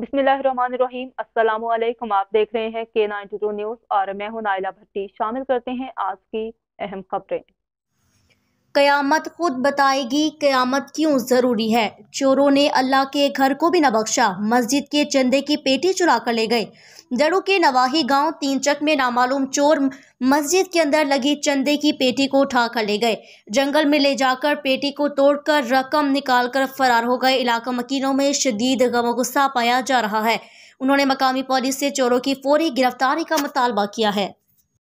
बिस्मिल्लाहिर्रहमानिर्रहीम अस्सलाम वालेकुम आप देख रहे हैं के नाइन्टी न्यूज़ और मैं हूं नाइला भट्टी शामिल करते हैं आज की अहम खबरें क़यामत खुद बताएगी क़यामत क्यों ज़रूरी है चोरों ने अल्लाह के घर को भी न बख्शा मस्जिद के चंदे की पेटी चुरा कर ले गए दड़ू के नवाही गांव तीन चक में नामालूम चोर मस्जिद के अंदर लगी चंदे की पेटी को उठा कर ले गए जंगल में ले जाकर पेटी को तोड़कर रकम निकालकर फरार हो गए इलाका मकीनों में शदीद गम गुस्सा पाया जा रहा है उन्होंने मकामी पुलिस से चोरों की फौरी गिरफ्तारी का मुतालबा किया है